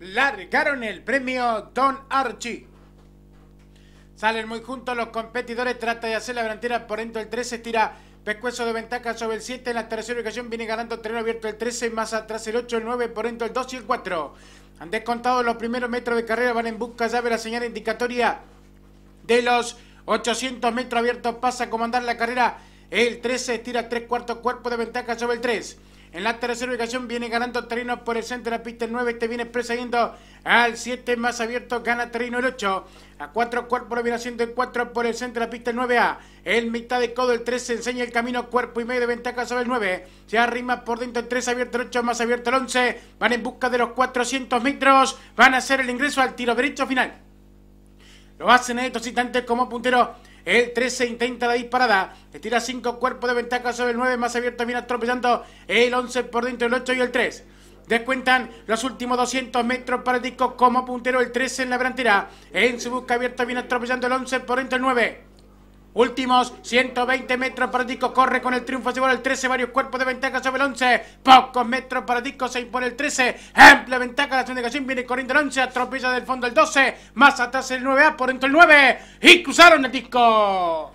largaron el premio Don Archie. Salen muy juntos los competidores, trata de hacer la delantera por dentro el 13, estira pescuezo de ventaja sobre el 7, en la tercera ocasión viene ganando terreno abierto el 13, más atrás el 8, el 9, por dentro el 2 y el 4. Han descontado los primeros metros de carrera, van en busca ya de la señal indicatoria de los 800 metros abiertos, pasa a comandar la carrera, el 13 estira tres cuartos cuerpo de ventaja sobre el 3. En la tercera ubicación viene ganando Terreno por el centro de la pista el 9. Este viene perseguiendo al 7 más abierto. Gana Terreno el 8. A 4 cuerpos lo viene haciendo el 4 por el centro de la pista el 9A. En mitad de codo el 3 se enseña el camino. Cuerpo y medio de ventaja sobre el 9. Se arrima por dentro el 3 abierto el 8 más abierto el 11. Van en busca de los 400 metros. Van a hacer el ingreso al tiro derecho final. Lo hacen estos instantes como puntero el 13 intenta la disparada. Le tira 5 cuerpos de ventaja sobre el 9. Más abierto viene atropellando el 11 por dentro, el 8 y el 3. Descuentan los últimos 200 metros para el disco como puntero el 13 en la delantera. En su busca abierta viene atropellando el 11 por dentro el 9. Últimos 120 metros para Disco. Corre con el triunfo. Se el 13. Varios cuerpos de ventaja sobre el 11. Pocos metros para Disco. Se impone el 13. Amplia ventaja. La segunda viene corriendo el 11. Atropella del fondo el 12. Más atrás el 9A. Por dentro el 9. Y cruzaron el Disco.